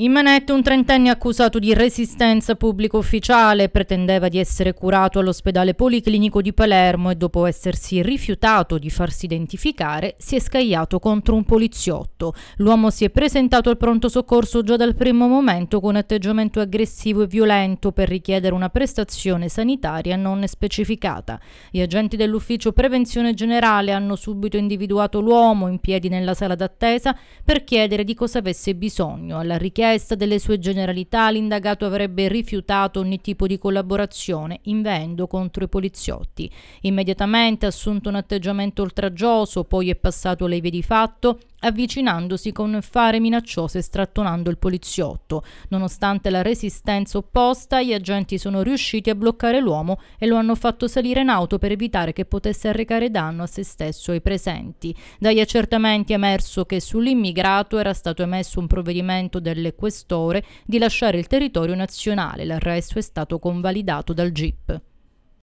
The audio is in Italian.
In Manette un trentenne accusato di resistenza pubblico ufficiale pretendeva di essere curato all'ospedale policlinico di Palermo e dopo essersi rifiutato di farsi identificare si è scagliato contro un poliziotto. L'uomo si è presentato al pronto soccorso già dal primo momento con atteggiamento aggressivo e violento per richiedere una prestazione sanitaria non specificata. Gli agenti dell'ufficio prevenzione generale hanno subito individuato l'uomo in piedi nella sala d'attesa per chiedere di cosa avesse bisogno. Alla richiesta richiesta delle sue generalità, l'indagato avrebbe rifiutato ogni tipo di collaborazione, inveendo contro i poliziotti. Immediatamente ha assunto un atteggiamento oltraggioso, poi è passato alle vie di fatto avvicinandosi con fare minacciose e strattonando il poliziotto. Nonostante la resistenza opposta, gli agenti sono riusciti a bloccare l'uomo e lo hanno fatto salire in auto per evitare che potesse arrecare danno a se stesso e ai presenti. Dagli accertamenti è emerso che sull'immigrato era stato emesso un provvedimento delle questore di lasciare il territorio nazionale. L'arresto è stato convalidato dal GIP.